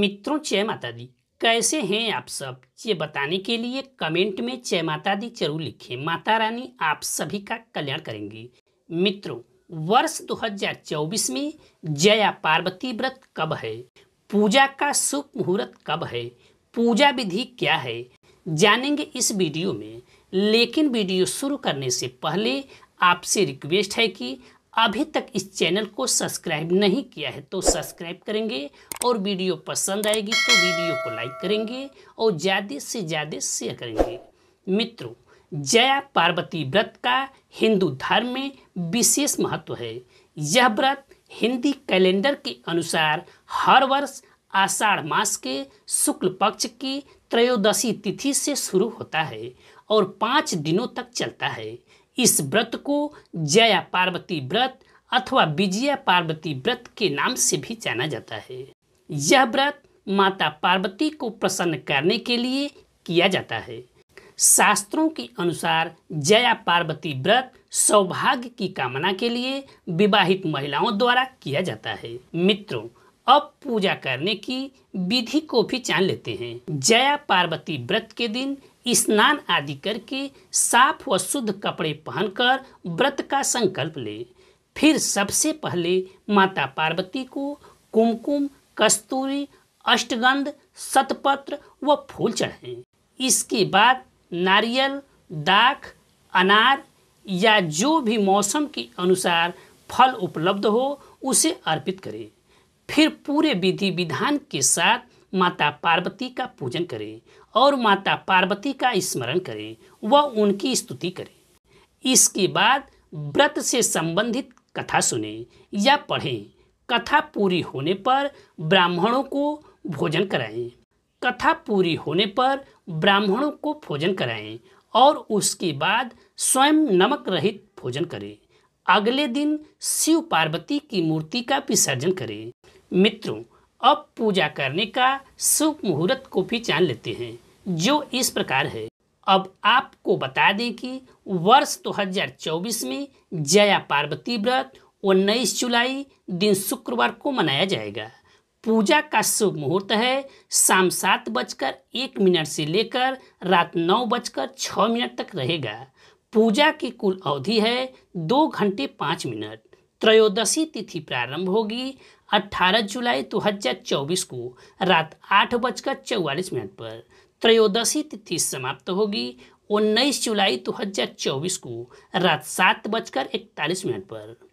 मित्रों जय माता दी कैसे हैं आप सब ये बताने के लिए कमेंट में जय माता दी जरूर लिखें माता रानी आप सभी का कल्याण करेंगे मित्रों वर्ष 2024 में जया पार्वती व्रत कब है पूजा का शुभ मुहूर्त कब है पूजा विधि क्या है जानेंगे इस वीडियो में लेकिन वीडियो शुरू करने से पहले आपसे रिक्वेस्ट है कि अभी तक इस चैनल को सब्सक्राइब नहीं किया है तो सब्सक्राइब करेंगे और वीडियो पसंद आएगी तो वीडियो को लाइक करेंगे और ज़्यादा से ज़्यादा शेयर करेंगे मित्रों जया पार्वती व्रत का हिंदू धर्म में विशेष महत्व है यह व्रत हिंदी कैलेंडर के अनुसार हर वर्ष आषाढ़ मास के शुक्ल पक्ष की त्रयोदशी तिथि से शुरू होता है और पाँच दिनों तक चलता है इस व्रत को जया पार्वती व्रत अथवा विजया पार्वती व्रत के नाम से भी जाना जाता है यह व्रत माता पार्वती को प्रसन्न करने के लिए किया जाता है शास्त्रों के अनुसार जया पार्वती व्रत सौभाग्य की कामना के लिए विवाहित महिलाओं द्वारा किया जाता है मित्रों अब पूजा करने की विधि को भी जान लेते हैं जया पार्वती व्रत के दिन स्नान आदि करके साफ व शुद्ध कपड़े पहनकर व्रत का संकल्प ले फिर सबसे पहले माता पार्वती को कुमकुम कस्तूरी अष्टगंध सतपत्र व फूल चढ़ाएं इसके बाद नारियल दाख अनार या जो भी मौसम के अनुसार फल उपलब्ध हो उसे अर्पित करें फिर पूरे विधि विधान के साथ माता पार्वती का पूजन करें और माता पार्वती का स्मरण करें व उनकी स्तुति करें इसके बाद व्रत से संबंधित कथा सुने या पढ़ें कथा पूरी होने पर ब्राह्मणों को भोजन कराएं कथा पूरी होने पर ब्राह्मणों को भोजन कराएं और उसके बाद स्वयं नमक रहित भोजन करें अगले दिन शिव पार्वती की मूर्ति का विसर्जन करें मित्रों अब पूजा करने का शुभ मुहूर्त को भी जान लेते हैं जो इस प्रकार है अब आपको बता दें कि वर्ष 2024 में जया पार्वती व्रत उन्नीस जुलाई दिन शुक्रवार को मनाया जाएगा पूजा का शुभ मुहूर्त है शाम सात बजकर एक मिनट से लेकर रात नौ बजकर छः मिनट तक रहेगा पूजा की कुल अवधि है दो घंटे पाँच मिनट त्रयोदशी तिथि प्रारंभ होगी 18 जुलाई 2024 को रात आठ बजकर चौवालीस मिनट पर त्रयोदशी तिथि समाप्त होगी उन्नीस जुलाई 2024 को रात सात बजकर इकतालीस मिनट पर